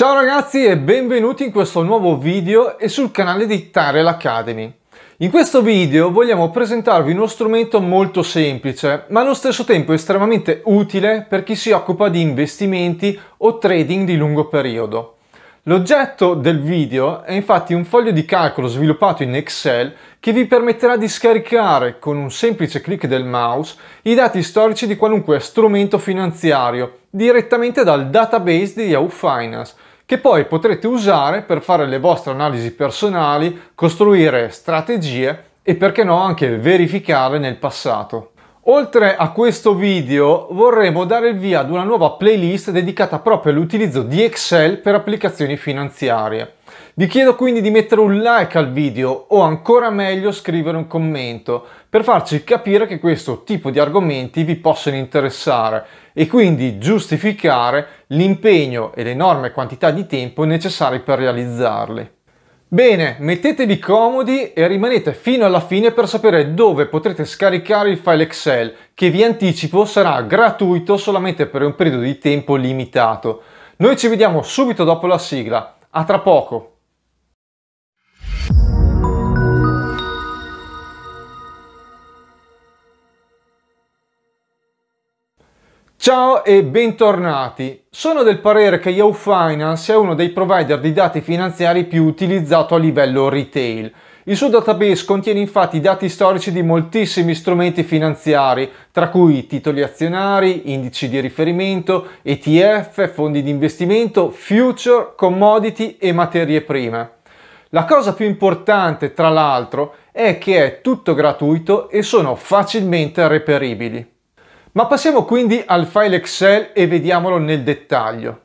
Ciao ragazzi e benvenuti in questo nuovo video e sul canale di Tarel Academy. In questo video vogliamo presentarvi uno strumento molto semplice, ma allo stesso tempo estremamente utile per chi si occupa di investimenti o trading di lungo periodo. L'oggetto del video è infatti un foglio di calcolo sviluppato in Excel che vi permetterà di scaricare con un semplice clic del mouse i dati storici di qualunque strumento finanziario direttamente dal database di Yahoo Finance che poi potrete usare per fare le vostre analisi personali, costruire strategie e perché no anche verificare nel passato. Oltre a questo video vorremmo dare il via ad una nuova playlist dedicata proprio all'utilizzo di Excel per applicazioni finanziarie. Vi chiedo quindi di mettere un like al video o ancora meglio scrivere un commento per farci capire che questo tipo di argomenti vi possono interessare e quindi giustificare l'impegno e l'enorme quantità di tempo necessari per realizzarli. Bene, mettetevi comodi e rimanete fino alla fine per sapere dove potrete scaricare il file Excel, che vi anticipo sarà gratuito solamente per un periodo di tempo limitato. Noi ci vediamo subito dopo la sigla. A tra poco! Ciao e bentornati. Sono del parere che Yahoo Finance è uno dei provider di dati finanziari più utilizzato a livello retail. Il suo database contiene infatti dati storici di moltissimi strumenti finanziari, tra cui titoli azionari, indici di riferimento, ETF, fondi di investimento, future, commodity e materie prime. La cosa più importante, tra l'altro, è che è tutto gratuito e sono facilmente reperibili. Ma passiamo quindi al file Excel e vediamolo nel dettaglio.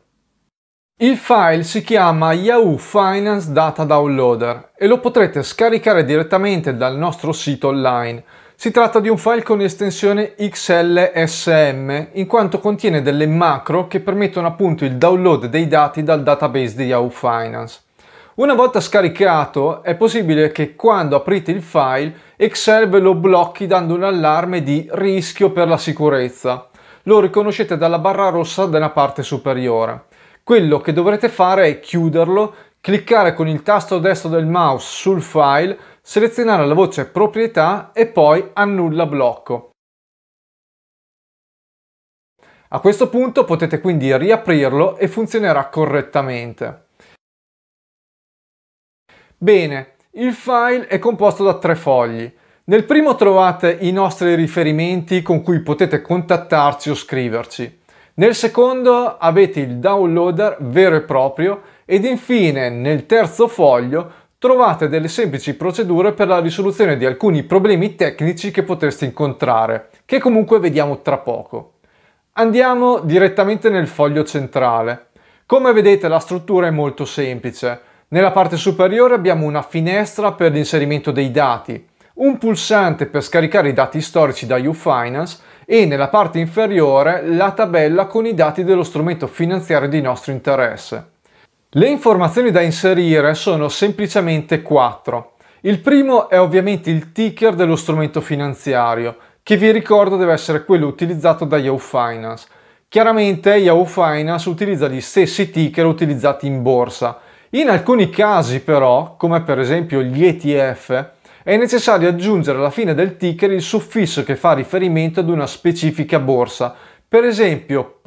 Il file si chiama Yahoo Finance Data Downloader e lo potrete scaricare direttamente dal nostro sito online. Si tratta di un file con estensione XLSM in quanto contiene delle macro che permettono appunto il download dei dati dal database di Yahoo Finance. Una volta scaricato è possibile che quando aprite il file Excel ve lo blocchi dando un allarme di rischio per la sicurezza. Lo riconoscete dalla barra rossa della parte superiore. Quello che dovrete fare è chiuderlo, cliccare con il tasto destro del mouse sul file, selezionare la voce proprietà e poi annulla blocco. A questo punto potete quindi riaprirlo e funzionerà correttamente. Bene, il file è composto da tre fogli. Nel primo trovate i nostri riferimenti con cui potete contattarci o scriverci. Nel secondo avete il downloader vero e proprio ed infine nel terzo foglio trovate delle semplici procedure per la risoluzione di alcuni problemi tecnici che potreste incontrare, che comunque vediamo tra poco. Andiamo direttamente nel foglio centrale. Come vedete la struttura è molto semplice nella parte superiore abbiamo una finestra per l'inserimento dei dati, un pulsante per scaricare i dati storici da YouFinance e nella parte inferiore la tabella con i dati dello strumento finanziario di nostro interesse. Le informazioni da inserire sono semplicemente quattro. Il primo è ovviamente il ticker dello strumento finanziario, che vi ricordo deve essere quello utilizzato da Yahoo Finance. Chiaramente Yahoo Finance utilizza gli stessi ticker utilizzati in borsa, in alcuni casi però, come per esempio gli ETF, è necessario aggiungere alla fine del ticker il suffisso che fa riferimento ad una specifica borsa, per esempio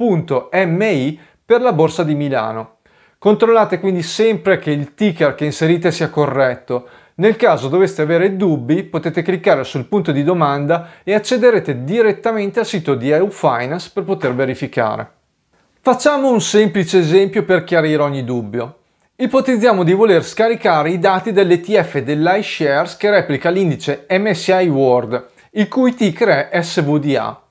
.mi per la borsa di Milano. Controllate quindi sempre che il ticker che inserite sia corretto. Nel caso doveste avere dubbi potete cliccare sul punto di domanda e accederete direttamente al sito di EU Finance per poter verificare. Facciamo un semplice esempio per chiarire ogni dubbio. Ipotizziamo di voler scaricare i dati dell'ETF dell'iShares che replica l'indice MSI World, il cui ticker è SVDA.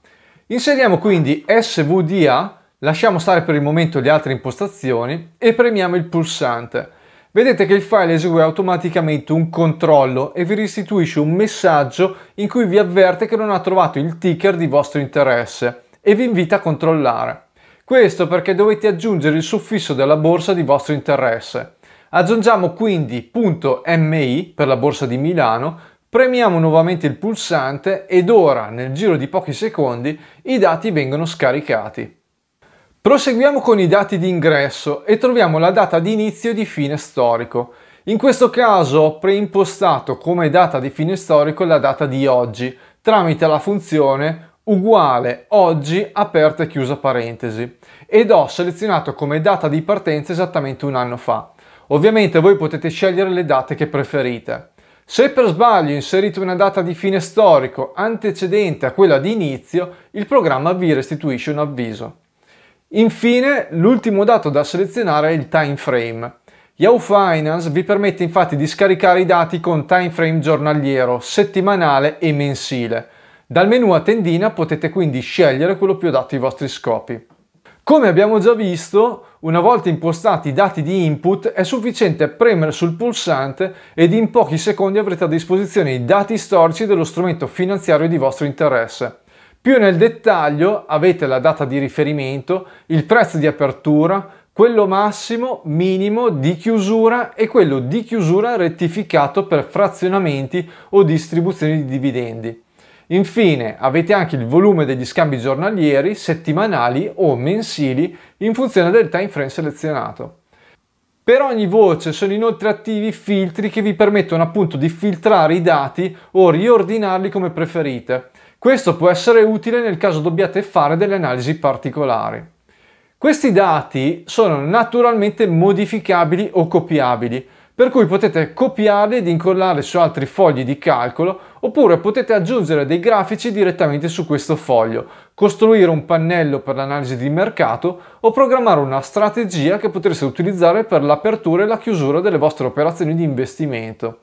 Inseriamo quindi SVDA, lasciamo stare per il momento le altre impostazioni e premiamo il pulsante. Vedete che il file esegue automaticamente un controllo e vi restituisce un messaggio in cui vi avverte che non ha trovato il ticker di vostro interesse e vi invita a controllare. Questo perché dovete aggiungere il suffisso della borsa di vostro interesse. Aggiungiamo quindi .mi per la borsa di Milano, premiamo nuovamente il pulsante ed ora, nel giro di pochi secondi, i dati vengono scaricati. Proseguiamo con i dati di ingresso e troviamo la data di inizio e di fine storico. In questo caso ho preimpostato come data di fine storico la data di oggi tramite la funzione uguale oggi aperta e chiusa parentesi ed ho selezionato come data di partenza esattamente un anno fa. Ovviamente voi potete scegliere le date che preferite. Se per sbaglio inserite una data di fine storico antecedente a quella di inizio, il programma vi restituisce un avviso. Infine, l'ultimo dato da selezionare è il time frame. Yahoo Finance vi permette infatti di scaricare i dati con time frame giornaliero, settimanale e mensile dal menu a tendina potete quindi scegliere quello più adatto ai vostri scopi. Come abbiamo già visto, una volta impostati i dati di input è sufficiente premere sul pulsante ed in pochi secondi avrete a disposizione i dati storici dello strumento finanziario di vostro interesse. Più nel dettaglio avete la data di riferimento, il prezzo di apertura, quello massimo, minimo di chiusura e quello di chiusura rettificato per frazionamenti o distribuzioni di dividendi. Infine avete anche il volume degli scambi giornalieri, settimanali o mensili in funzione del time frame selezionato. Per ogni voce sono inoltre attivi filtri che vi permettono appunto di filtrare i dati o riordinarli come preferite. Questo può essere utile nel caso dobbiate fare delle analisi particolari. Questi dati sono naturalmente modificabili o copiabili, per cui potete copiarli ed incollarli su altri fogli di calcolo oppure potete aggiungere dei grafici direttamente su questo foglio, costruire un pannello per l'analisi di mercato o programmare una strategia che potreste utilizzare per l'apertura e la chiusura delle vostre operazioni di investimento.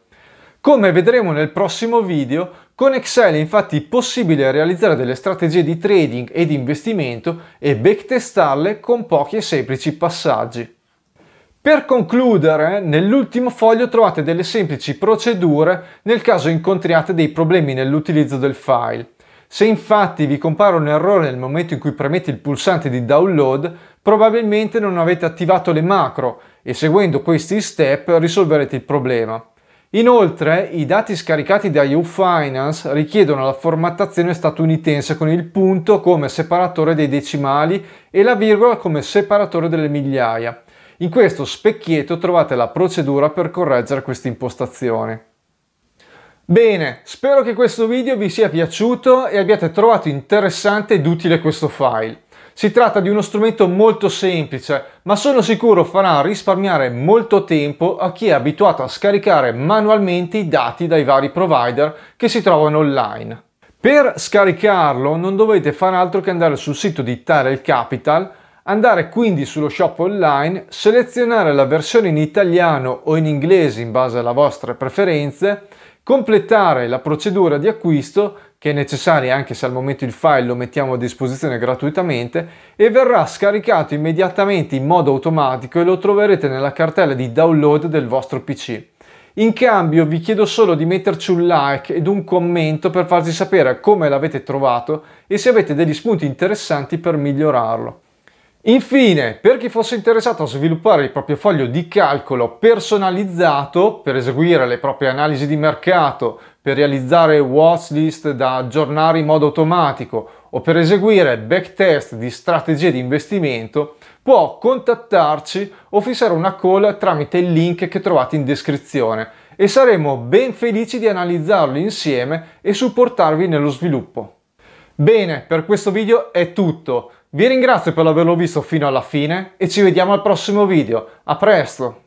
Come vedremo nel prossimo video, con Excel è infatti possibile realizzare delle strategie di trading e di investimento e backtestarle con pochi e semplici passaggi. Per concludere, nell'ultimo foglio trovate delle semplici procedure nel caso incontriate dei problemi nell'utilizzo del file. Se infatti vi compare un errore nel momento in cui premete il pulsante di download, probabilmente non avete attivato le macro e seguendo questi step risolverete il problema. Inoltre, i dati scaricati da YouFinance richiedono la formattazione statunitense con il punto come separatore dei decimali e la virgola come separatore delle migliaia. In questo specchietto trovate la procedura per correggere questa impostazione. Bene, spero che questo video vi sia piaciuto e abbiate trovato interessante ed utile questo file. Si tratta di uno strumento molto semplice, ma sono sicuro farà risparmiare molto tempo a chi è abituato a scaricare manualmente i dati dai vari provider che si trovano online. Per scaricarlo non dovete fare altro che andare sul sito di Tarel Capital Andare quindi sullo shop online, selezionare la versione in italiano o in inglese in base alle vostre preferenze, completare la procedura di acquisto che è necessaria anche se al momento il file lo mettiamo a disposizione gratuitamente e verrà scaricato immediatamente in modo automatico e lo troverete nella cartella di download del vostro PC. In cambio vi chiedo solo di metterci un like ed un commento per farci sapere come l'avete trovato e se avete degli spunti interessanti per migliorarlo. Infine, per chi fosse interessato a sviluppare il proprio foglio di calcolo personalizzato per eseguire le proprie analisi di mercato, per realizzare watchlist da aggiornare in modo automatico o per eseguire backtest di strategie di investimento, può contattarci o fissare una call tramite il link che trovate in descrizione e saremo ben felici di analizzarlo insieme e supportarvi nello sviluppo. Bene, per questo video è tutto. Vi ringrazio per averlo visto fino alla fine e ci vediamo al prossimo video. A presto!